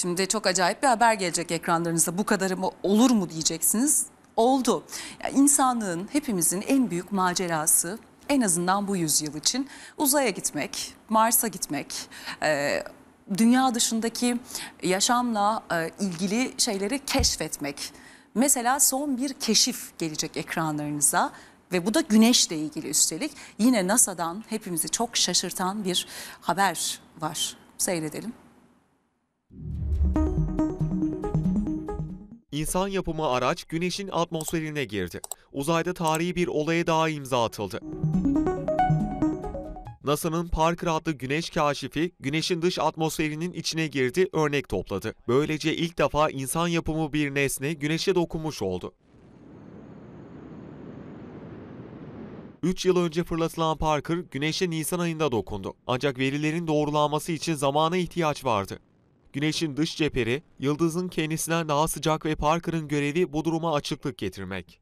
Şimdi çok acayip bir haber gelecek ekranlarınıza. Bu kadarı mı olur mu diyeceksiniz. Oldu. Ya insanlığın hepimizin en büyük macerası en azından bu yüzyıl için uzaya gitmek, Mars'a gitmek, e, dünya dışındaki yaşamla e, ilgili şeyleri keşfetmek. Mesela son bir keşif gelecek ekranlarınıza ve bu da güneşle ilgili üstelik. Yine NASA'dan hepimizi çok şaşırtan bir haber var. Seyredelim. İnsan yapımı araç Güneş'in atmosferine girdi. Uzayda tarihi bir olaya daha imza atıldı. NASA'nın Parker adlı güneş kaşifi güneşin dış atmosferinin içine girdi, örnek topladı. Böylece ilk defa insan yapımı bir nesne güneşe dokunmuş oldu. 3 yıl önce fırlatılan Parker güneşe Nisan ayında dokundu. Ancak verilerin doğrulanması için zamana ihtiyaç vardı. Güneşin dış cepheri, yıldızın kendisinden daha sıcak ve Parker'ın görevi bu duruma açıklık getirmek.